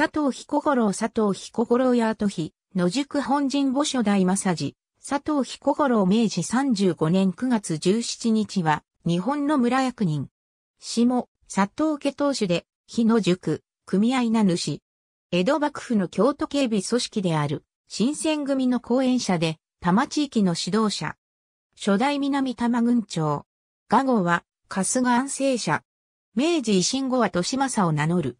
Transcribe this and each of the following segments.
佐藤彦五郎佐藤彦五郎や後日、野宿本陣墓所大正治、佐藤彦五郎明治35年9月17日は、日本の村役人。下、佐藤家当主で、日野塾、組合名主。江戸幕府の京都警備組織である、新選組の後援者で、多摩地域の指導者。初代南多摩郡長。画後は、春日安政者。明治維新後は利政を名乗る。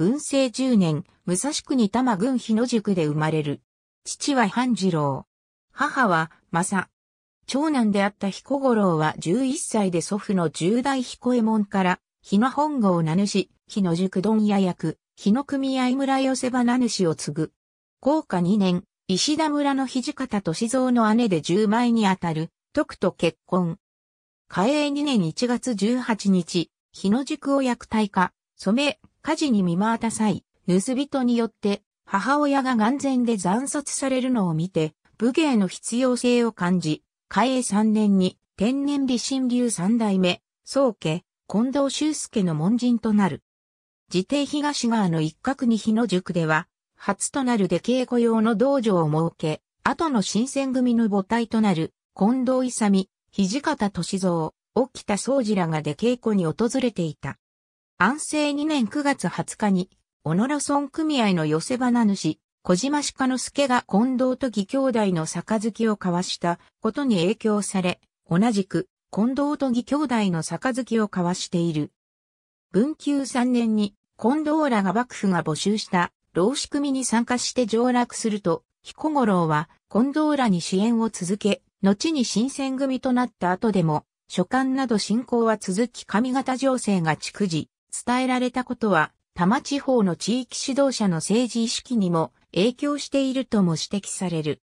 文政十年、武蔵国多摩郡日野宿で生まれる。父は半次郎。母は、正。長男であった彦五郎は11歳で祖父の十代彦右衛門から、日野本郷名主、日野宿問屋役、日野組合村寄せ場名主を継ぐ。高下2年、石田村の土方歳三の姉で十枚にあたる、徳と結婚。嘉永2年1月18日、日野宿を役隊化、染火事に見舞った際、盗人によって母親が眼前で惨殺されるのを見て、武芸の必要性を感じ、嘉永3年に天然理心流三代目、宗家、近藤修介の門人となる。自邸東側の一角に日野塾では、初となる出稽古用の道場を設け、後の新選組の母体となる、近藤勇、土方歳三、沖田宗次らが出稽古に訪れていた。安政2年9月20日に、小野路村組合の寄せ花主、小島鹿之助が近藤と義兄弟の杯を交わしたことに影響され、同じく近藤と義兄弟の杯を交わしている。文久3年に近藤らが幕府が募集した老仕組に参加して上洛すると、彦五郎は近藤らに支援を続け、後に新選組となった後でも、書簡など進行は続き上方情勢が逐次、伝えられたことは、多摩地方の地域指導者の政治意識にも影響しているとも指摘される。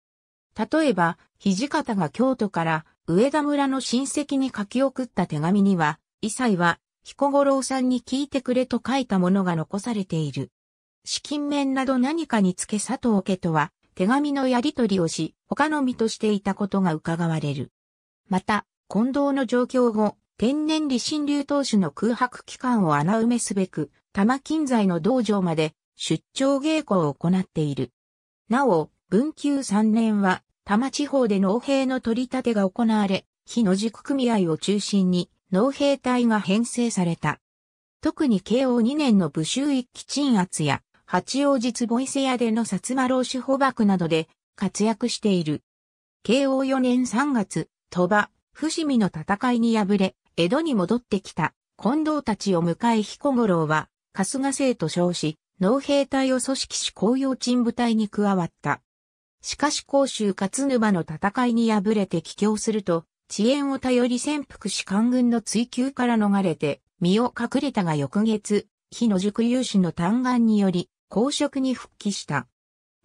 例えば、土方が京都から上田村の親戚に書き送った手紙には、異彩は彦五郎さんに聞いてくれと書いたものが残されている。資金面など何かにつけ佐藤家とは手紙のやり取りをし、他の身としていたことが伺われる。また、近藤の状況後、天然理心流当主の空白期間を穴埋めすべく、玉金在の道場まで出張稽古を行っている。なお、文久3年は、多摩地方で農兵の取り立てが行われ、日野宿組合を中心に農兵隊が編成された。特に慶応2年の武州一揆鎮圧や、八王子坪伊勢屋での薩摩老手捕獲などで活躍している。慶応4年3月、鳥羽、伏見の戦いに敗れ、江戸に戻ってきた近藤たちを迎え彦五郎は、春日生と称し、農兵隊を組織し紅葉鎮部隊に加わった。しかし甲州勝沼の戦いに敗れて帰郷すると、遅延を頼り潜伏し官軍の追及から逃れて、身を隠れたが翌月、日野塾有志の嘆願により、公職に復帰した。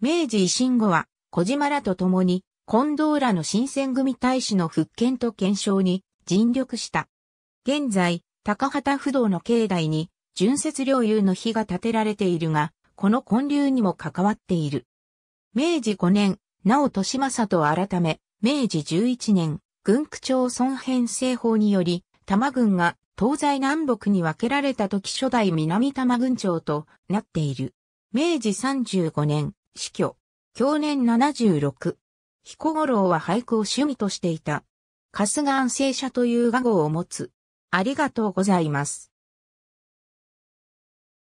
明治維新後は、小島らと共に、近藤らの新選組大使の復権と検証に尽力した。現在、高畑不動の境内に、純雪領有の碑が建てられているが、この建立にも関わっている。明治5年、なお利政と改め、明治11年、軍区町村編成法により、多摩郡が東西南北に分けられた時初代南多摩郡町となっている。明治35年、死去。去年76。彦五郎は俳句を趣味としていた。春日安静者という画号を持つ。ありがとうございます。